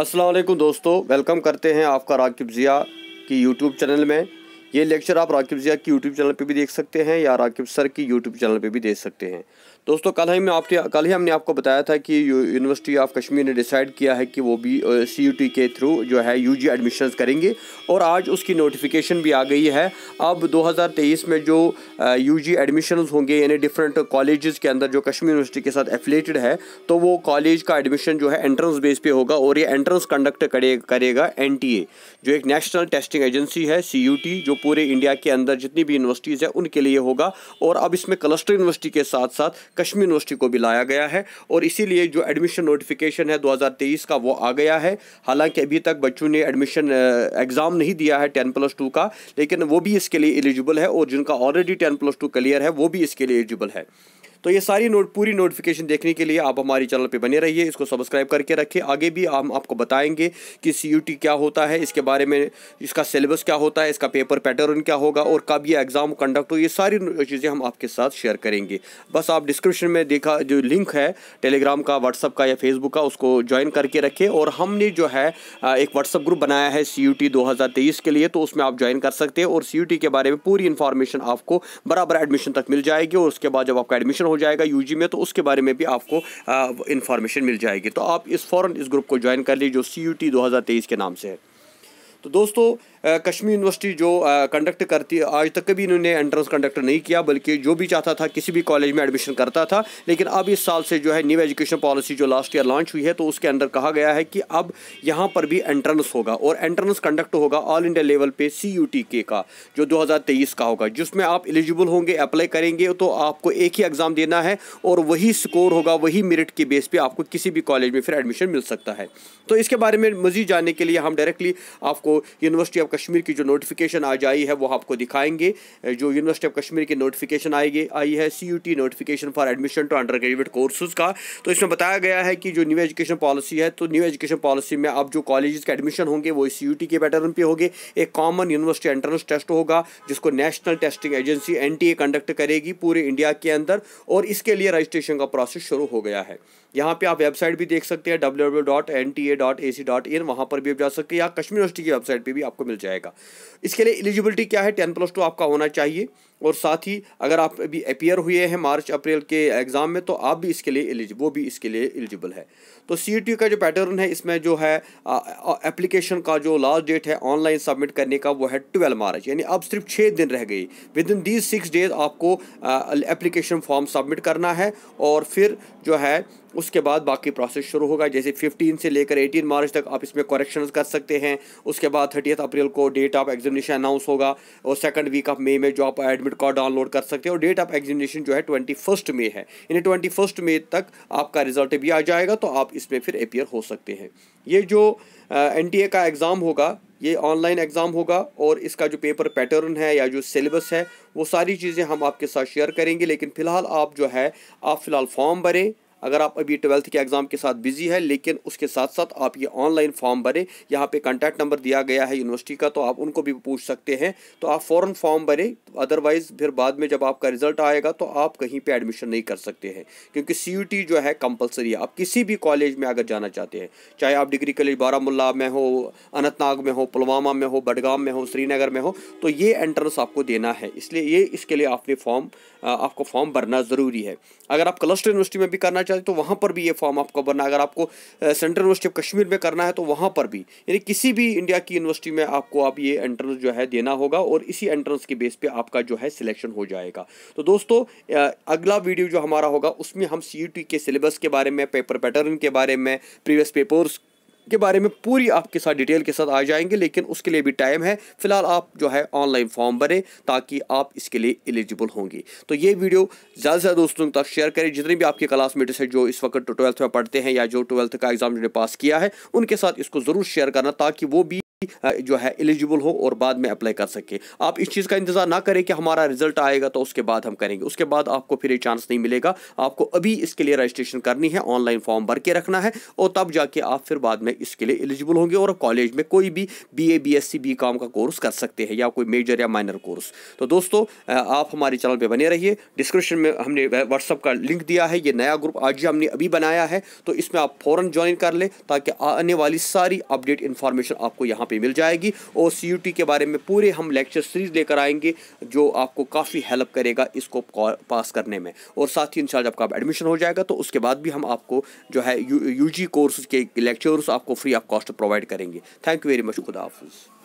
असलम दोस्तों वेलकम करते हैं आपका राकिब ज़िया की यूट्यूब चैनल में ये लेक्चर आप राकिब ज़िया की यूट्यूब चैनल पे भी देख सकते हैं या राकिब सर की यूट्यूब चैनल पे भी देख सकते हैं दोस्तों कल ही मैं आपके कल ही हमने आपको बताया था कि यूनिवर्सिटी ऑफ कश्मीर ने डिसाइड किया है कि वो भी सी यू टी के थ्रू जो है यू जी एडमिशन्स करेंगे और आज उसकी नोटिफिकेशन भी आ गई है अब 2023 में जो यू जी एडमिशन होंगे यानी डिफरेंट कॉलेज़ के अंदर जो कश्मीर यूनिवर्सिटी के साथ एफिलेटेड है तो वो कॉलेज का एडमिशन जो है एंट्रेंस बेस पे होगा और ये एंट्रेंस कंडक्ट करेगा एन टी ए जो एक नेशनल टेस्टिंग एजेंसी है सी यू टी जो पूरे इंडिया के अंदर जितनी भी यूनिवर्सिटीज़ है उनके लिए होगा और अब इसमें क्लस्टर यूनिवर्सिटी के साथ साथ कश्मीर यूनिवर्सिटी को भी लाया गया है और इसीलिए जो एडमिशन नोटिफिकेशन है 2023 का वो आ गया है हालांकि अभी तक बच्चों ने एडमिशन एग्ज़ाम नहीं दिया है टेन प्लस टू का लेकिन वो भी इसके लिए एलिजिबल है और जिनका already ten plus two clear है वो भी इसके लिए एलिजिबल है तो ये सारी नोट पूरी नोटिफिकेशन देखने के लिए आप हमारे चैनल पर बने रहिए इसको सब्सक्राइब करके रखें आगे भी हम आपको बताएंगे कि सी क्या होता है इसके बारे में इसका सिलेबस क्या होता है इसका पेपर पैटर्न क्या होगा और कब ये एग्ज़ाम कंडक्ट हो ये सारी चीज़ें हम आपके साथ शेयर करेंगे बस आप डिस्क्रिप्शन में देखा जो लिंक है टेलीग्राम का व्हाट्सअप का या फेसबुक का उसको ज्वाइन करके रखें और हमने जो है एक व्हाट्सअप ग्रुप बनाया है सी यू के लिए तो उसमें आप ज्वाइन कर सकते हैं और सी के बारे में पूरी इन्फॉर्मेशन आपको बराबर एडमिशन तक मिल जाएगी और उसके बाद जब आपका एडमिशन हो जाएगा यूजी में तो उसके बारे में भी आपको इन्फॉर्मेशन मिल जाएगी तो आप इस फ़ौर इस ग्रुप को ज्वाइन कर लीजिए जो सी यू के नाम से है तो दोस्तों कश्मीर यूनिवर्सिटी जो कंडक्ट करती है आज तक कभी इन्होंने एंट्रेंस कंडक्ट नहीं किया बल्कि जो भी चाहता था किसी भी कॉलेज में एडमिशन करता था लेकिन अब इस साल से जो है न्यू एजुकेशन पॉलिसी जो लास्ट ईयर लॉन्च हुई है तो उसके अंदर कहा गया है कि अब यहाँ पर भी एंट्रेंस होगा और एंट्रेंस कंडक्ट होगा ऑल इंडिया लेवल पे सी यू टी के का जो तेईस का होगा जिसमें आप एलिजिबल होंगे अप्लाई करेंगे तो आपको एक ही एग्ज़ाम देना है और वही स्कोर होगा वही मेरिट के बेस पर आपको किसी भी कॉलेज में फिर एडमिशन मिल सकता है तो इसके बारे में मज़ीद जानने के लिए हम डायरेक्टली आपको यूनिवर्सिटी ऑफ ऑफ कश्मीर की जो नोटिफिकेशन आज आई है वो आपको दिखाएंगे जो यूनिवर्सिटी ऑफ कश्मीर की नोटिफिकेशन आएगी आई है C U T notification for admission to undergraduate courses का तो इसमें बताया गया है कि जो न्यू एजुकेशन पॉलिसी है तो न्यू एजुकेशन पॉलिसी में अब जो कॉलेज के एडमिशन होंगे वो सी यू टी के पैटर्न पे होंगे एक कॉमन यूनिवर्सिटी एंट्रेंस टेस्ट होगा जिसको national testing agency N T A conduct करेगी पूरे इंडिया के अंदर और इसके लिए रजिस्ट्रेशन का प्रोसेस शुरू हो गया है यहाँ पे आप वेबसाइट भी देख सकते हैं W W dot N T A dot A C dot in वहाँ पर भी आप जा सकते हैं या कश्मीर यूनिवर्सिटी की वेबसाइट पे भी आपको मिल जाएगा इसके लिए एलिजिबिलिटी क्या है टेन प्लस टू आपका होना चाहिए और साथ ही अगर आप अभी अपियर हुए हैं मार्च अप्रैल के एग्ज़ाम में तो आप भी इसके लिए एलिज वो भी इसके लिए एलिजिबल है तो सी e का जो पैटर्न है इसमें जो है एप्लीकेशन का जो लास्ट डेट है ऑनलाइन सबमिट करने का वो है ट्वेल्व मार्च यानी अब सिर्फ छः दिन रह गई within these six days आपको एप्लीकेशन फॉर्म सबमिट करना है और फिर जो है उसके बाद बाकी प्रोसेस शुरू होगा जैसे 15 से लेकर 18 मार्च तक आप इसमें करेक्शन कर सकते हैं उसके बाद थर्टीथ अप्रैल को डेट ऑफ एग्जामिनेशन अनाउंस होगा और सेकंड वीक ऑफ मई में जो आप एडमिट डेबिट कार्ड डाउनलोड कर सकते हैं और डेट ऑफ एग्जामिनेशन जो है ट्वेंटी फर्स्ट मे है यानी ट्वेंटी फर्स्ट मे तक आपका रिजल्ट भी आ जाएगा तो आप इसमें फिर अपियर हो सकते हैं ये जो एन ए का एग्ज़ाम होगा ये ऑनलाइन एग्ज़ाम होगा और इसका जो पेपर पैटर्न है या जो सिलेबस है वो सारी चीज़ें हम आपके साथ शेयर करेंगे लेकिन फ़िलहाल आप जो है आप फ़िलहाल फॉर्म भरें अगर आप अभी ट्वेल्थ के एग्ज़ाम के साथ बिजी है लेकिन उसके साथ साथ आप ये ऑनलाइन फॉर्म भरें यहाँ पे कॉन्टैक्ट नंबर दिया गया है यूनिवर्सिटी का तो आप उनको भी पूछ सकते हैं तो आप फ़ौरन फॉर्म भरें अदरवाइज़ फिर बाद में जब आपका रिजल्ट आएगा तो आप कहीं पर एडमिशन नहीं कर सकते हैं क्योंकि सी जो है कंपलसरी है आप किसी भी कॉलेज में अगर जाना चाहते हैं चाहे आप डिग्री कॉलेज बारामुल्ला में हो अनंतनाग में हो पुलवामा में हो बडगाम में हो श्रीनगर में हो तो ये एंट्रेंस आपको देना है इसलिए ये इसके लिए आपने फॉर्म आपको फॉर्म भरना ज़रूरी है अगर आप क्लस्टर यूनिवर्सिटी में भी करना चाहते तो वहाँ पर भी ये फॉर्म आपको भरना अगर आपको सेंट्रल यूनिवर्सिटी ऑफ कश्मीर में करना है तो वहाँ पर भी यानी किसी भी इंडिया की यूनिवर्सिटी में आपको आप ये एंट्रेंस जो है देना होगा और इसी एंट्रेंस के बेस पर आपका जो है सिलेक्शन हो जाएगा तो दोस्तों अगला वीडियो जो हमारा होगा उसमें हम सी के सिलेबस के बारे में पेपर पैटर्न के बारे में प्रीवियस पेपर्स के बारे में पूरी आपके साथ डिटेल के साथ आ जाएंगे लेकिन उसके लिए भी टाइम है फिलहाल आप जो है ऑनलाइन फॉर्म भरें ताकि आप इसके लिए एलिजिबल होंगे तो ये वीडियो ज़्यादा से ज़्यादा दोस्तों तक शेयर करें जितने भी आपके क्लासमेट्स हैं जो इस वक्त ट्वेल्थ में पढ़ते हैं या जो ट्वेल्थ का एग्ज़ाम जिन्हें पास किया है उनके साथ इसको ज़रूर शेयर करना ताकि वो भी जो है एलिजिबल हो और बाद में अप्लाई कर सके आप इस चीज़ का इंतज़ार ना करें कि हमारा रिजल्ट आएगा तो उसके बाद हम करेंगे उसके बाद आपको फिर ये चांस नहीं मिलेगा आपको अभी इसके लिए रजिस्ट्रेशन करनी है ऑनलाइन फॉर्म भर के रखना है और तब जाके आप फिर बाद में इसके लिए एलिजिबल होंगे और कॉलेज में कोई भी B A B S C B com का कोर्स कर सकते हैं या कोई मेजर या माइनर कोर्स तो दोस्तों आप हमारे चैनल पर बने रहिए डिस्क्रिप्शन में हमने व्हाट्सअप का लिंक दिया है ये नया ग्रुप आज ही हमने अभी बनाया है तो इसमें आप फ़ौरन ज्वाइन कर लें ताकि आने वाली सारी अपडेट इन्फॉर्मेशन आपको यहाँ पे मिल जाएगी और सी के बारे में पूरे हम लेक्चर सीरीज़ लेकर आएंगे जो आपको काफ़ी हेल्प करेगा इसको पास करने में और साथ ही इंशाल्लाह आपका एडमिशन हो जाएगा तो उसके बाद भी हम आपको जो है यू जी कोर्स के लेक्चर्स आपको फ्री ऑफ कॉस्ट प्रोवाइड करेंगे थैंक यू वेरी मच खुदा हाफिज़